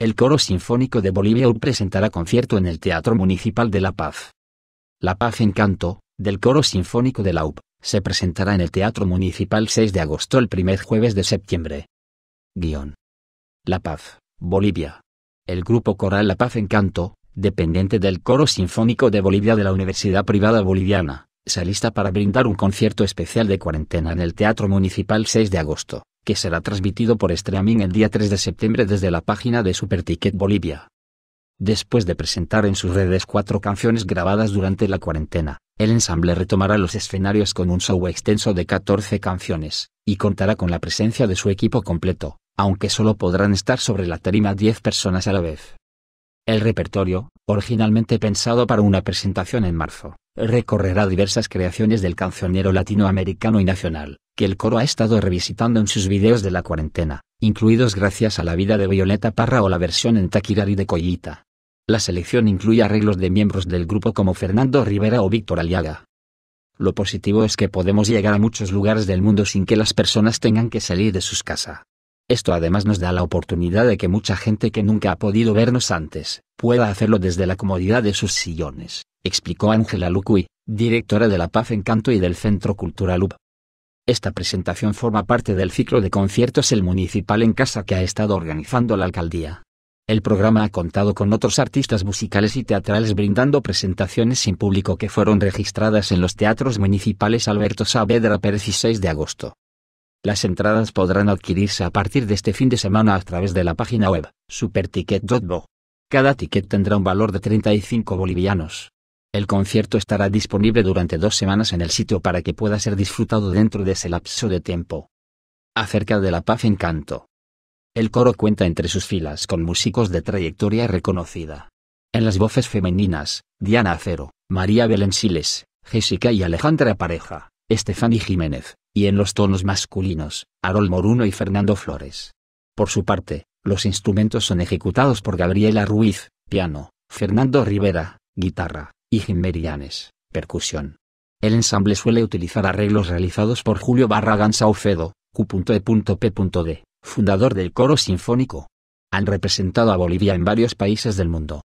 el Coro Sinfónico de Bolivia U presentará concierto en el Teatro Municipal de La Paz. La Paz en Canto, del Coro Sinfónico de la UP, se presentará en el Teatro Municipal 6 de agosto el primer jueves de septiembre. Guión. La Paz, Bolivia. El grupo coral La Paz en Canto, dependiente del Coro Sinfónico de Bolivia de la Universidad Privada Boliviana, se alista para brindar un concierto especial de cuarentena en el Teatro Municipal 6 de agosto que será transmitido por streaming el día 3 de septiembre desde la página de Superticket Bolivia. Después de presentar en sus redes cuatro canciones grabadas durante la cuarentena, el ensamble retomará los escenarios con un show extenso de 14 canciones, y contará con la presencia de su equipo completo, aunque solo podrán estar sobre la tarima 10 personas a la vez. El repertorio, originalmente pensado para una presentación en marzo, recorrerá diversas creaciones del cancionero latinoamericano y nacional, que el coro ha estado revisitando en sus videos de la cuarentena, incluidos Gracias a la vida de Violeta Parra o la versión en Taquirari de Collita. La selección incluye arreglos de miembros del grupo como Fernando Rivera o Víctor Aliaga. Lo positivo es que podemos llegar a muchos lugares del mundo sin que las personas tengan que salir de sus casas. Esto además nos da la oportunidad de que mucha gente que nunca ha podido vernos antes, pueda hacerlo desde la comodidad de sus sillones, explicó Ángela Lucuy, directora de La Paz Encanto y del Centro Cultural UP. Esta presentación forma parte del ciclo de conciertos El Municipal en Casa que ha estado organizando la alcaldía. El programa ha contado con otros artistas musicales y teatrales brindando presentaciones sin público que fueron registradas en los teatros municipales Alberto Saavedra Pérez y 6 de agosto, las entradas podrán adquirirse a partir de este fin de semana a través de la página web superticket.bo. Cada ticket tendrá un valor de 35 bolivianos. El concierto estará disponible durante dos semanas en el sitio para que pueda ser disfrutado dentro de ese lapso de tiempo. Acerca de la paz en canto. El coro cuenta entre sus filas con músicos de trayectoria reconocida. En las voces femeninas, Diana Acero, María Belén Siles, Jessica y Alejandra Pareja. Estefani Jiménez, y en los tonos masculinos, Harold Moruno y Fernando Flores. Por su parte, los instrumentos son ejecutados por Gabriela Ruiz, piano, Fernando Rivera, guitarra, y Jim percusión. El ensamble suele utilizar arreglos realizados por Julio Barragán Saucedo, Q.E.P.D., fundador del coro sinfónico. Han representado a Bolivia en varios países del mundo.